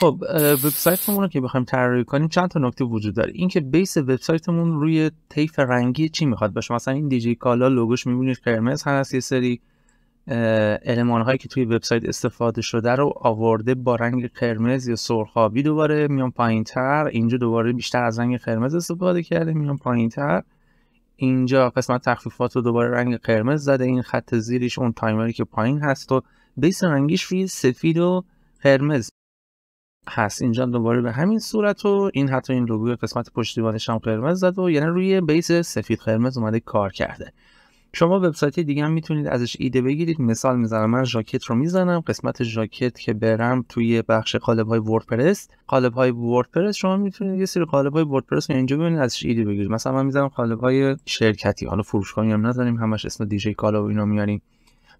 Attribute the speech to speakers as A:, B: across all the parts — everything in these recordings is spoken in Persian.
A: خب وبسایتمون رو که بخوایم طراحی کنیم چند تا نکته وجود داره اینکه بیس وبسایتمون روی طیف رنگی چی میخواد باشه مثلا این دیجی کالا لوگوش میبینید قرمز هست یه سری المان هایی که توی وبسایت استفاده شده رو آورده با رنگ قرمز یا سرخابی دوباره میان پایین تر اینجا دوباره بیشتر از رنگ قرمز استفاده کرده میان پایین تر اینجا قسمت تخفیفات رو دوباره رنگ قرمز زده این خط زیرش اون تایمری که پایین هست و بیس رنگیش روی سفید و قرمز هست اینجا دوباره به همین صورت و این حتی این لوگوی قسمت پشتیبانش هم قرمز زد و یعنی روی بیس سفید قرمز اومده کار کرده شما وبسایت دیگه هم میتونید ازش ایده بگیرید مثال میزنم من ژاکت رو میزنم قسمت ژاکت که برم توی بخش قالب های وردپرس قالب های وردپرس شما میتونید یه سری قالب های وردپرس رو اینجا ببینید ازش ایده بگیرید مثلا من میزنم قالب های شرکتی حالا فروشگاهی هم نزنیم همش اسم دیجی کالا و اینا میاریم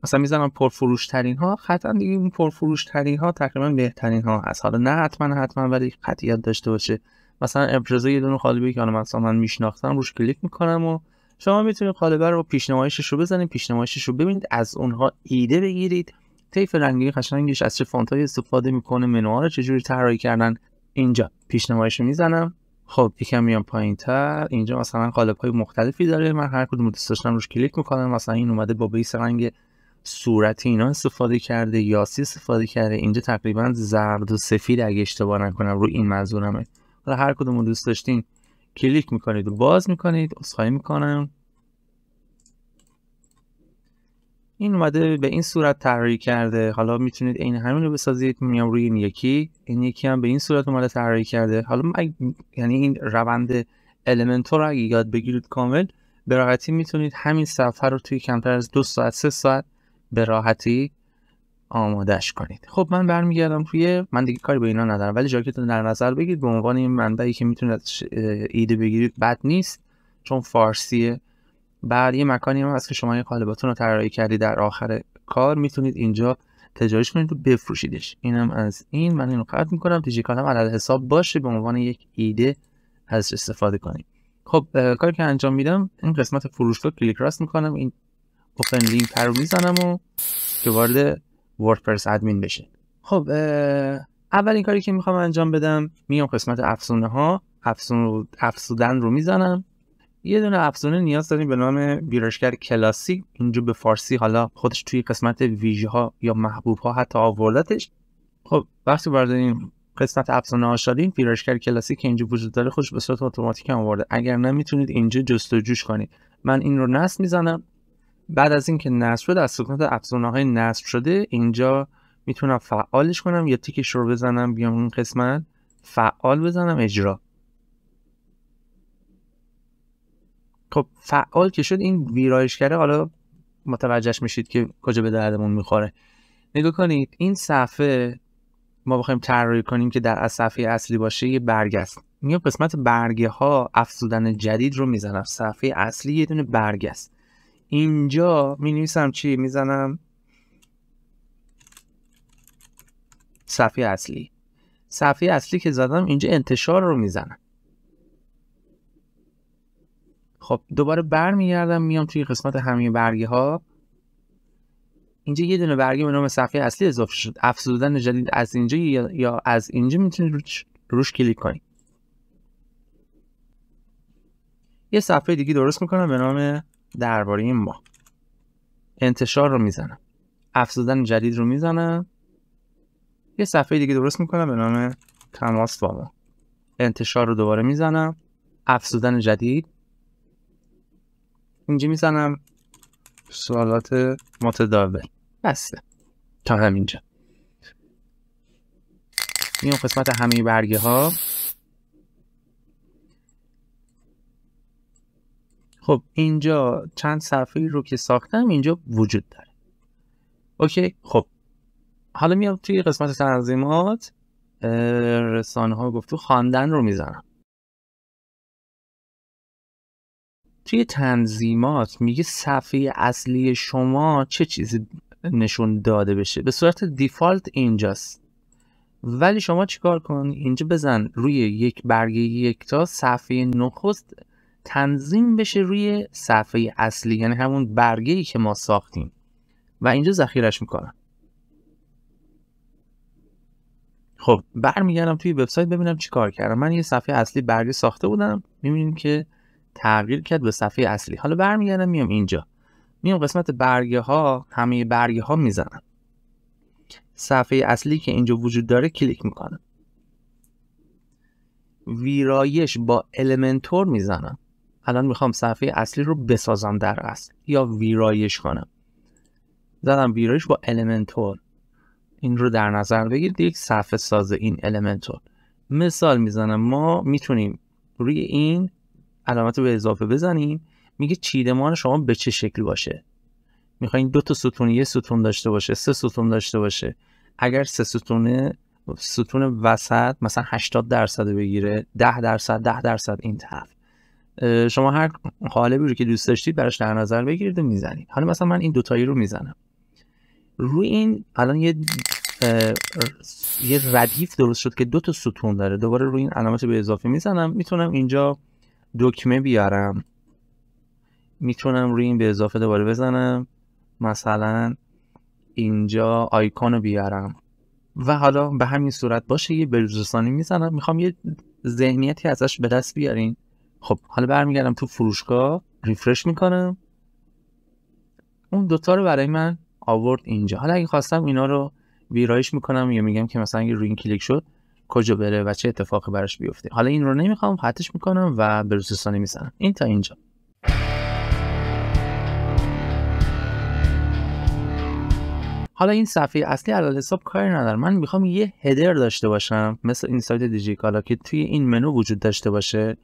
A: مثلا میزنم پرفروش ترین ها خطا دیگه این پرفروش ترین ها تقریبا بهترین ها هست حالا نه حتما حتما ولی قطعیت داشته باشه مثلا ابرز یه دونه قالبی که الان مثلا من میشناختم روش کلیک میکنم و شما میتونید قالب رو پیشنمایشش رو بزنید پیشنمایشش رو ببینید از اونها ایده بگیرید طیف رنگی قشنگش از چه های استفاده میکنه منوها رو چجوری طراحی کردن اینجا پیشنمایش میزنم خب یکم میام پایین تر اینجا مثلا قالب های مختلفی داره من هر کدوم دوست داشتم روش کلیک میکنم مثلا این اومده با بیس رنگ صورت اینا استفاده کرده یاسی استفاده کرده اینجا تقریبا زرد و سفید اگه اشتباه نکنم روی این منظورمه حالا هر کدوم رو دوست داشتین کلیک میکنید و باز میکنید اصخایی میکنم این اومده به این صورت طراحی کرده حالا میتونید این همین رو بسازید میام روی این یکی این یکی هم به این صورت اومده طراحی کرده حالا یعنی این روند المنتور رو اگه یاد بگیرید کامل به راحتی میتونید همین صفحه رو توی کمتر از دو ساعت سه ساعت به راحتی آمادش کنید خب من برمیگردم توی من دیگه کاری به اینا ندارم ولی جاکت رو در نظر بگیرید به عنوان این منبعی که میتونید ایده بگیرید بد نیست چون فارسیه بعد یه مکانی هم هست که شما این قالباتون رو طراحی کردی در آخر کار میتونید اینجا تجاریش کنید و بفروشیدش اینم از این من اینو قطع میکنم دیجیکال هم حساب باشه به عنوان یک ایده از استفاده کنید خب کاری که انجام میدم این قسمت فروش رو کلیک راست میکنم این اوپن لینک رو میزنم و که وارد وردپرس ادمین بشه خب اولین کاری که میخوام انجام بدم میام قسمت افزونه ها افزون افزودن رو میزنم یه دونه افزونه نیاز داریم به نام ویرایشگر کلاسی اینجا به فارسی حالا خودش توی قسمت ویژه ها یا محبوب ها حتی آوردتش خب وقتی وارد این قسمت افزونه ها شدین ویرایشگر کلاسیک که اینجا وجود داره خودش به صورت اتوماتیک هم آورده اگر نمیتونید اینجا جستجوش کنید من این رو نصب میزنم بعد از اینکه نصب شد از سکنات های نصب شده اینجا میتونم فعالش کنم یا تیکش رو بزنم بیام اون قسمت فعال بزنم اجرا خب فعال که شد این کرده حالا متوجهش میشید که کجا به دردمون میخوره نگاه کنید این صفحه ما بخوایم طراحی کنیم که در از صفحه اصلی باشه یه برگ است این قسمت برگه ها افزودن جدید رو میزنم صفحه اصلی یه دونه برگ است اینجا می نویسم چی میزنم صفحه اصلی صفحه اصلی که زدم اینجا انتشار رو میزنم خب دوباره برمیگردم میام توی قسمت همین برگه ها اینجا یه دونه برگه به نام صفحه اصلی اضافه شد افزودن جدید از اینجا یا از اینجا میتونید روش, روش کلیک کنید یه صفحه دیگه درست میکنم به نام درباره ما انتشار رو میزنم افزودن جدید رو میزنم یه صفحه دیگه درست میکنم به نام تماس با انتشار رو دوباره میزنم افزودن جدید اینجا میزنم سوالات متداول بسته تا همینجا این قسمت همه برگه ها خب اینجا چند صفحه رو که ساختم اینجا وجود داره اوکی خب حالا میام توی قسمت تنظیمات رسانه ها گفتو خواندن رو میزنم توی تنظیمات میگه صفحه اصلی شما چه چیزی نشون داده بشه به صورت دیفالت اینجاست ولی شما چیکار کن اینجا بزن روی یک برگه تا صفحه نخست تنظیم بشه روی صفحه اصلی یعنی همون برگه ای که ما ساختیم و اینجا ذخیرش میکنم خب برمیگردم توی وبسایت ببینم چی کار کردم من یه صفحه اصلی برگه ساخته بودم میبینیم که تغییر کرد به صفحه اصلی حالا برمیگردم میام اینجا میام قسمت برگه ها همه برگه ها میزنم صفحه اصلی که اینجا وجود داره کلیک میکنم ویرایش با المنتور میزنم الان میخوام صفحه اصلی رو بسازم در اصل یا ویرایش کنم زدم ویرایش با المنتور این رو در نظر بگیرید یک صفحه ساز این المنتور مثال میزنم ما میتونیم روی این علامت رو به اضافه بزنیم میگه چیدمان شما به چه شکلی باشه میخواین دو تا ستون یه ستون داشته باشه سه ستون داشته باشه اگر سه ستونه ستون وسط مثلا 80 درصد بگیره 10 درصد 10 درصد این طرف شما هر قالبی رو که دوست داشتید براش در نظر بگیرید و میزنید حالا مثلا من این دوتایی رو میزنم روی این الان یه یه ردیف درست شد که دو تا ستون داره دوباره روی این علامت به اضافه میزنم میتونم اینجا دکمه بیارم میتونم روی این به اضافه دوباره بزنم مثلا اینجا آیکون بیارم و حالا به همین صورت باشه یه بروزرسانی میزنم میخوام یه ذهنیتی ازش به دست بیارین خب حالا برمیگردم تو فروشگاه ریفرش میکنم اون دوتا رو برای من آورد اینجا حالا اگه خواستم اینا رو ویرایش میکنم یا میگم که مثلا اگه روی این کلیک شد کجا بره و چه اتفاقی براش بیفته حالا این رو نمیخوام حتش میکنم و به رسوسانی میزنم این تا اینجا حالا این صفحه اصلی علال حساب کاری ندارم من میخوام یه هدر داشته باشم مثل این سایت دیجی کالا که توی این منو وجود داشته باشه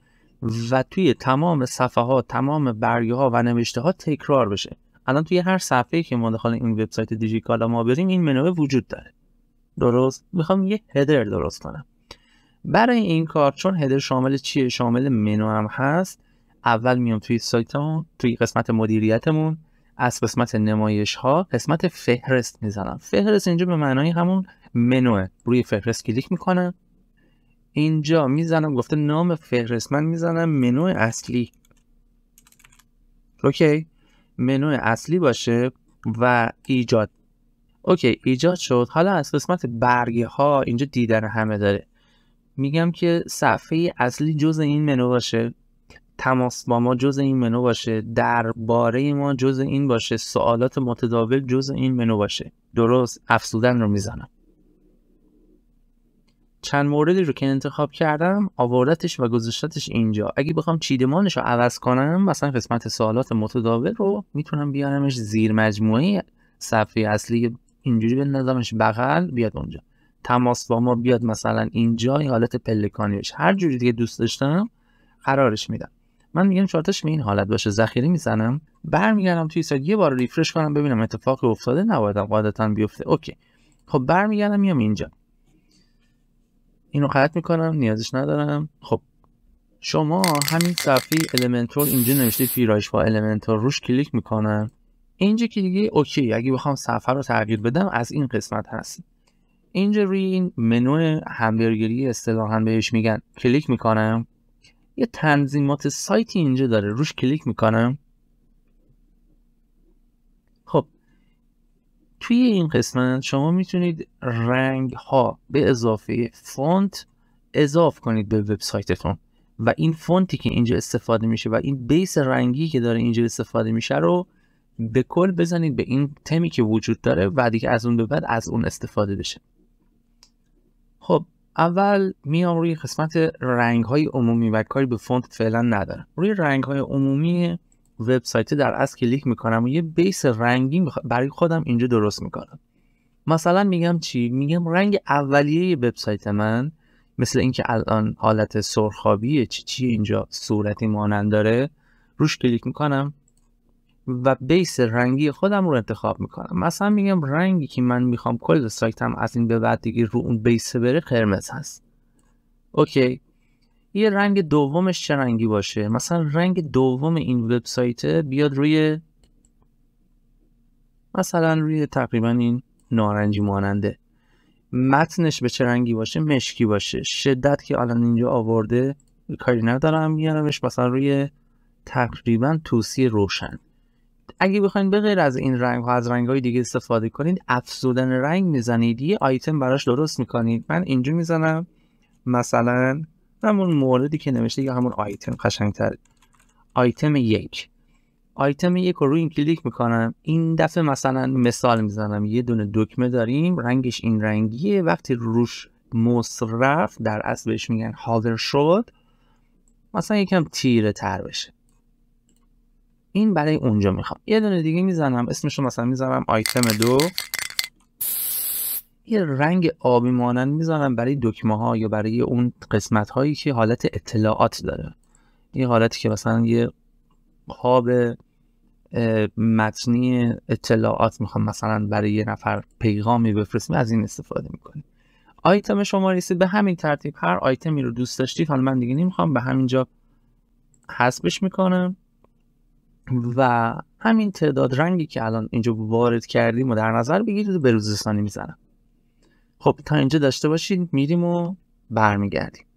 A: و توی تمام صفحه ها تمام برگه ها و نوشته ها تکرار بشه الان توی هر صفحه که ما داخل این وبسایت دیجیکالا ما بریم این منوه وجود داره درست میخوام یه هدر درست کنم برای این کار چون هدر شامل چیه شامل منو هم هست اول میام توی سایتمون توی قسمت مدیریتمون از قسمت نمایش ها قسمت فهرست میزنم فهرست اینجا به معنای همون منوه روی فهرست کلیک میکنم اینجا میزنم گفته نام فهرست من میزنم منو اصلی اوکی منو اصلی باشه و ایجاد اوکی ایجاد شد حالا از قسمت برگه ها اینجا دیدن همه داره میگم که صفحه اصلی جز این منو باشه تماس با ما جز این منو باشه درباره ما جز این باشه سوالات متداول جز این منو باشه درست افزودن رو میزنم چند موردی رو که انتخاب کردم آوردتش و گذاشتش اینجا اگه بخوام چیدمانش رو عوض کنم مثلا قسمت سوالات متداول رو میتونم بیارمش زیر مجموعه صفحه اصلی اینجوری بندازمش بغل بیاد اونجا تماس با ما بیاد مثلا اینجا این حالت پلکانیش هر جوری دیگه دوست داشتم قرارش میدم من میگم چارتش به این حالت باشه ذخیره میزنم برمیگردم توی سایت یه بار ریفرش کنم ببینم اتفاقی افتاده نبایدم قاعدتا بیفته اوکی خب برمیگردم میام اینجا اینو قطع میکنم نیازش ندارم خب شما همین صفحه المنتور اینجا نوشته پیرایش با المنتور روش کلیک میکنم اینجا که دیگه اوکی اگه بخوام صفحه رو تغییر بدم از این قسمت هست اینجا روی این منو همبرگری اصطلاحا بهش میگن کلیک میکنم یه تنظیمات سایتی اینجا داره روش کلیک میکنم توی این قسمت شما میتونید رنگ ها به اضافه فونت اضاف کنید به وبسایتتون و این فونتی که اینجا استفاده میشه و این بیس رنگی که داره اینجا استفاده میشه رو به کل بزنید به این تمی که وجود داره و دیگه از اون به بعد از اون استفاده بشه خب اول میام روی قسمت رنگ های عمومی و کاری به فونت فعلا ندارم روی رنگ های عمومی وبسایت در از کلیک میکنم و یه بیس رنگی برای خودم اینجا درست میکنم مثلا میگم چی میگم رنگ اولیه وبسایت من مثل اینکه الان حالت سرخابیه چی چی اینجا صورتی مانند داره روش کلیک میکنم و بیس رنگی خودم رو انتخاب میکنم مثلا میگم رنگی که من میخوام کل سایتم از این به بعد دیگه رو اون بیس بره قرمز هست اوکی یه رنگ دومش چه رنگی باشه مثلا رنگ دوم این وبسایت بیاد روی مثلا روی تقریبا این نارنجی ماننده متنش به چه رنگی باشه مشکی باشه شدت که الان اینجا آورده کاری ندارم میارمش مثلا روی تقریبا توسی روشن اگه بخواین به غیر از این رنگ ها از رنگ های دیگه استفاده کنید افزودن رنگ میزنید یه آیتم براش درست میکنید من اینجا میزنم مثلا همون موردی که نوشته یا همون آیتم قشنگتر آیتم یک آیتم یک رو روی این کلیک میکنم این دفعه مثلا مثال میزنم یه دونه دکمه داریم رنگش این رنگیه وقتی روش مصرف در اصل بهش میگن حاضر شد مثلا یکم تیره تر بشه این برای اونجا میخوام یه دونه دیگه میزنم اسمش رو مثلا میزنم آیتم دو یه رنگ آبی مانند میزنن برای دکمه ها یا برای اون قسمت هایی که حالت اطلاعات داره یه حالتی که مثلا یه خواب متنی اطلاعات میخوام مثلا برای یه نفر پیغامی بفرستیم از این استفاده میکنیم آیتم شما رسید به همین ترتیب هر آیتمی رو دوست داشتید حالا من دیگه نمیخوام به همین جا میکنم و همین تعداد رنگی که الان اینجا وارد کردیم و در نظر بگیرید به روزستانی میزنم خب تا اینجا داشته باشید میریم و برمیگردیم